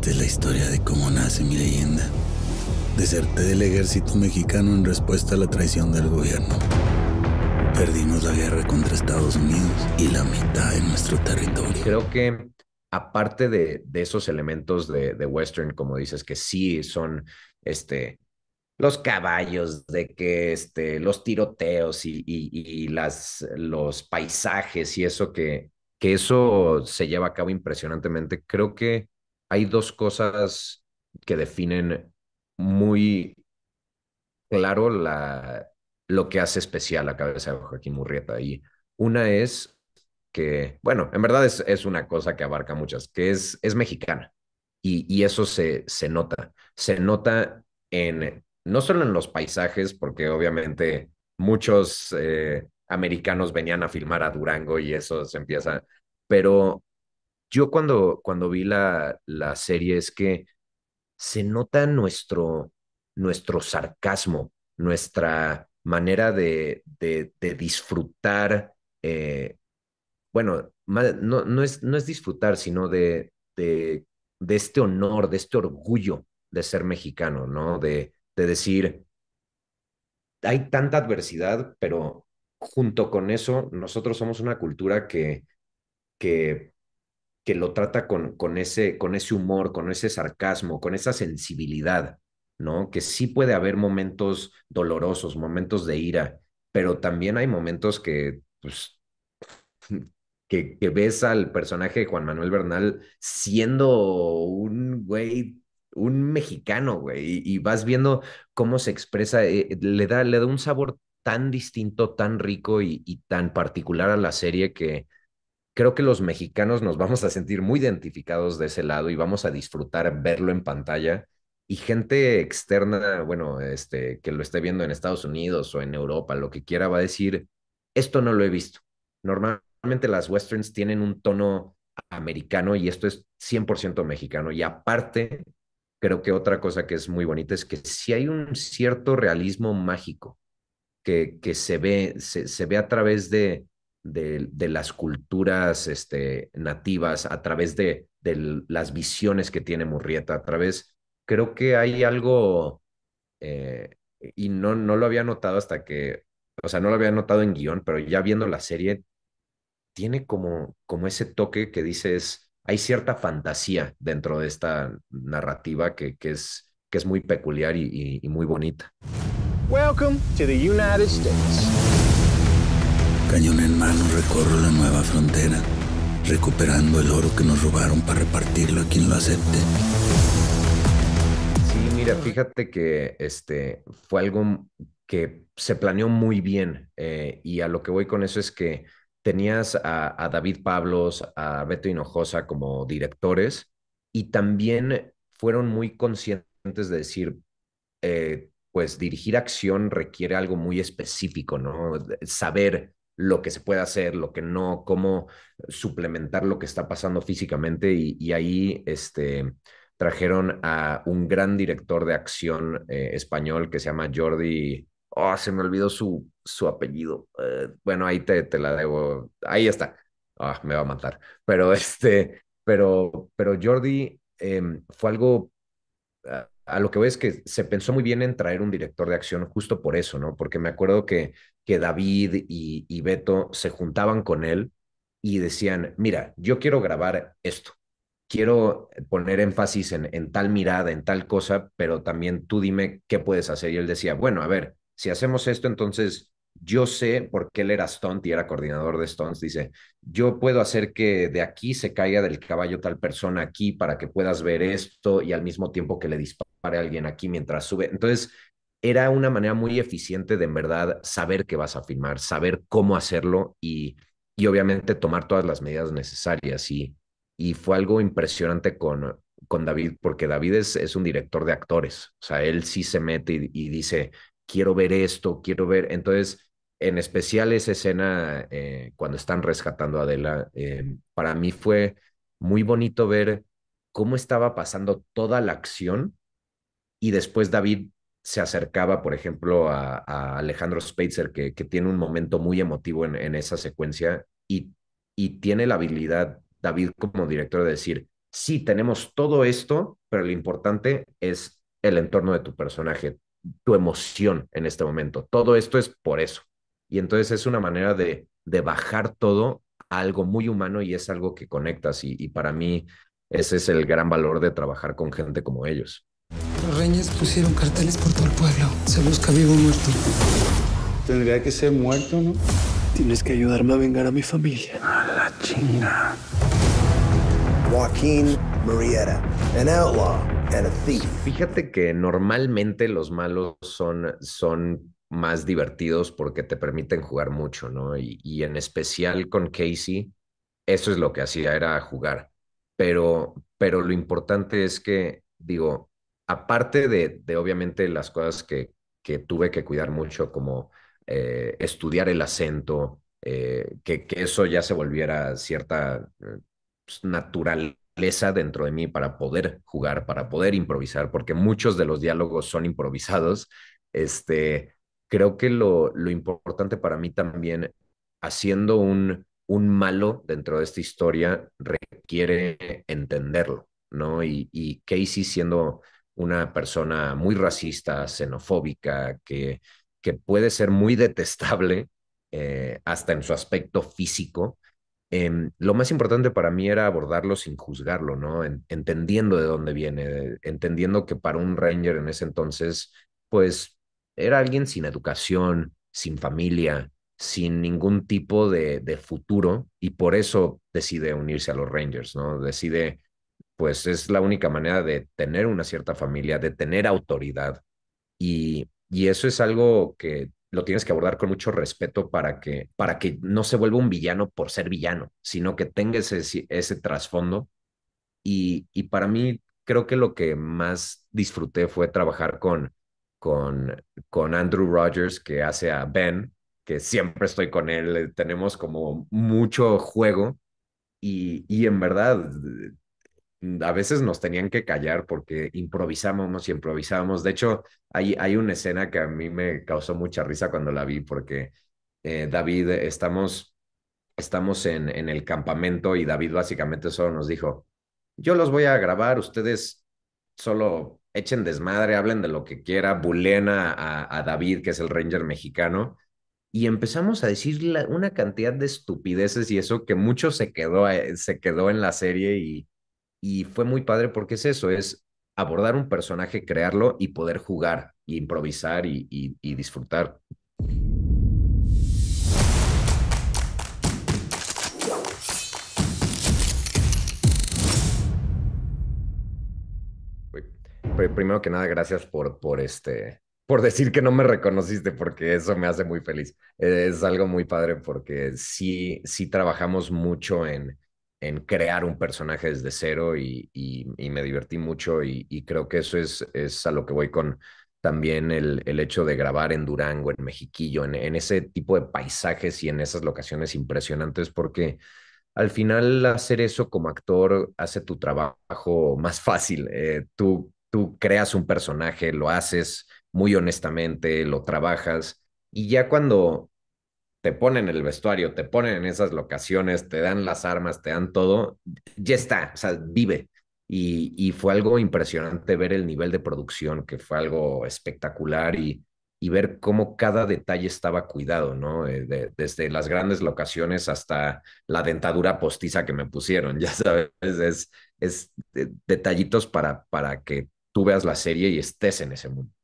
Esta es la historia de cómo nace mi leyenda. Deserté del ejército mexicano en respuesta a la traición del gobierno. Perdimos la guerra contra Estados Unidos y la mitad de nuestro territorio. Creo que aparte de, de esos elementos de, de, western, como dices, que sí son este, los caballos, de que este, los tiroteos y, y, y las, los paisajes y eso que, que eso se lleva a cabo impresionantemente, creo que hay dos cosas que definen muy claro lo que hace especial la cabeza de Joaquín Murrieta. Y una es que, bueno, en verdad es, una cosa que abarca muchas, que es, es mexicana. Y, eso se, se nota. Se nota en, no solo en los paisajes, porque obviamente muchos eh, americanos venían a filmar a Durango y eso se empieza, pero yo cuando, cuando vi la, la serie es que se nota nuestro, nuestro sarcasmo, nuestra manera de, de, disfrutar, eh, bueno, no, no, es, no es disfrutar, sino de, de, de, este honor, de este orgullo de ser mexicano, ¿no? De, de decir, hay tanta adversidad, pero junto con eso, nosotros somos una cultura que, que que lo trata con, con, ese, con ese humor, con ese sarcasmo, con esa sensibilidad, ¿no? Que sí puede haber momentos dolorosos, momentos de ira, pero también hay momentos que, pues, que, que ves al personaje de Juan Manuel Bernal siendo un güey un mexicano, güey, y, vas viendo cómo se expresa, eh, eh, le, da, le da un sabor tan distinto, tan rico y tan particular a la serie que, creo que los mexicanos nos vamos a sentir muy identificados de ese lado y vamos a disfrutar verlo en pantalla. Y gente externa, bueno, este, que lo esté viendo en Estados Unidos o en Europa, lo que quiera, va a decir, esto no lo he visto. Normalmente las westerns tienen un tono americano y esto es 100% mexicano. Y aparte, creo que otra cosa que es muy bonita es que si hay un cierto realismo mágico que, que se, ve, se, se ve a través de, de, las culturas este, nativas a través de, las visiones que tiene Murrieta, a través, creo que hay algo, eh, y no, no lo había notado hasta que, o sea, no lo había notado en guión, pero ya viendo la serie, tiene como, como ese toque que dices, hay cierta fantasía dentro de esta narrativa que, es, que es muy peculiar y, muy bonita. Welcome to the United States. Cañón en mano recorro la nueva frontera, recuperando el oro que nos robaron para repartirlo a quien lo acepte. Sí, mira, fíjate que este fue algo que se planeó muy bien eh, y a lo que voy con eso es que tenías a, David Pablos, a Beto Hinojosa como directores y también fueron muy conscientes de decir, eh, pues dirigir acción requiere algo muy específico, ¿no? Saber lo que se puede hacer, lo que no, cómo suplementar lo que está pasando físicamente y, ahí este, trajeron a un gran director de acción eh, español que se llama Jordi, oh, se me olvidó su, su apellido, eh, bueno, ahí te, te, la debo, ahí está, ah me va a matar, pero este, pero, pero Jordi em, fue algo... Ah, a lo que voy es que se pensó muy bien en traer un director de acción justo por eso, ¿no? Porque me acuerdo que, que David y, y Beto se juntaban con él y decían, mira, yo quiero grabar esto, quiero poner énfasis en, en tal mirada, en tal cosa, pero también tú dime qué puedes hacer. Y él decía, bueno, a ver, si hacemos esto, entonces yo sé, porque él era stunt y era coordinador de stunts, dice, yo puedo hacer que de aquí se caiga del caballo tal persona aquí para que puedas ver esto y al mismo tiempo que le dispare a alguien aquí mientras sube. Entonces, era una manera muy eficiente de en verdad saber que vas a filmar, saber cómo hacerlo y, y obviamente tomar todas las medidas necesarias. Y, y fue algo impresionante con, con David, porque David es, es un director de actores, o sea, él sí se mete y dice, quiero ver esto, quiero ver. Entonces, en especial esa escena eh, cuando están rescatando a Adela, eh, para mí fue muy bonito ver cómo estaba pasando toda la acción y después David se acercaba, por ejemplo, a, Alejandro Spitzer, que, tiene un momento muy emotivo en, en esa secuencia y, y tiene la habilidad, David como director, de decir, sí, tenemos todo esto, pero lo importante es el entorno de tu personaje, tu emoción en este momento. Todo esto es por eso. Y entonces es una manera de, bajar todo a algo muy humano y es algo que conectas. Y, para mí ese es el gran valor de trabajar con gente como ellos. Los reyes pusieron carteles por todo el pueblo. Se busca vivo o muerto. Tendría que ser muerto, ¿no? Tienes que ayudarme a vengar a mi familia. A la China. Joaquín Marietta, an outlaw and a thief. Fíjate que normalmente los malos son, son más divertidos porque te permiten jugar mucho, ¿no? Y, en especial con Casey, eso es lo que hacía, era jugar. Pero, pero lo importante es que, digo, aparte de, de obviamente las cosas que, que tuve que cuidar mucho, como eh, estudiar el acento, eh, que, eso ya se volviera cierta eh, pues, naturaleza dentro de mí para poder jugar, para poder improvisar, porque muchos de los diálogos son improvisados. Este, creo que lo, lo importante para mí también, haciendo un, un malo dentro de esta historia, requiere entenderlo, ¿no? Y, y Casey siendo una persona muy racista, xenofóbica, que, que puede ser muy detestable eh, hasta en su aspecto físico. Em, lo más importante para mí era abordarlo sin juzgarlo, ¿no? entendiendo de dónde viene, entendiendo que para un ranger en ese entonces, pues era alguien sin educación, sin familia, sin ningún tipo de, futuro y por eso decide unirse a los Rangers, ¿no? Decide, pues es la única manera de tener una cierta familia, de tener autoridad y, y eso es algo que lo tienes que abordar con mucho respeto para que, para que no se vuelva un villano por ser villano, sino que tenga ese, ese trasfondo y, y para mí creo que lo que más disfruté fue trabajar con, con, con Andrew Rogers, que hace a Ben, que siempre estoy con él, tenemos como mucho juego y, en verdad mm, a veces nos tenían que callar porque improvisábamos y improvisábamos. De hecho, hay, hay una escena que a mí me causó mucha risa cuando la vi porque eh, David, estamos, estamos en, en el campamento y David básicamente solo nos dijo, yo los voy a grabar, ustedes solo echen desmadre, hablen de lo que quiera, bulen a, David, que es el Ranger mexicano, y empezamos a decir una cantidad de estupideces y eso que mucho se quedó, eh, se quedó en la serie y, y fue muy padre porque es eso, es abordar un personaje, crearlo y poder jugar, y improvisar y, disfrutar primero que nada, gracias por, por este, por decir que no me reconociste, porque eso me hace muy feliz. Es algo muy padre porque sí, sí trabajamos mucho en, en crear un personaje desde cero y, y, me divertí mucho y, creo que eso es, es a lo que voy con también el, el hecho de grabar en Durango, en Mexiquillo, en, en ese tipo de paisajes y en esas locaciones impresionantes porque al final hacer eso como actor hace tu trabajo más fácil. Eh, tú tú creas un personaje, lo haces muy honestamente, lo trabajas y ya cuando te ponen el vestuario, te ponen en esas locaciones, te dan las armas, te dan todo, ya está, o sea, vive. Y, y fue algo impresionante ver el nivel de producción, que fue algo espectacular y, y ver cómo cada detalle estaba cuidado, ¿no? Eh, desde las grandes locaciones hasta la dentadura postiza que me pusieron, ya sabes, es, eh, detallitos para, para que tú veas la serie y estés en ese mundo.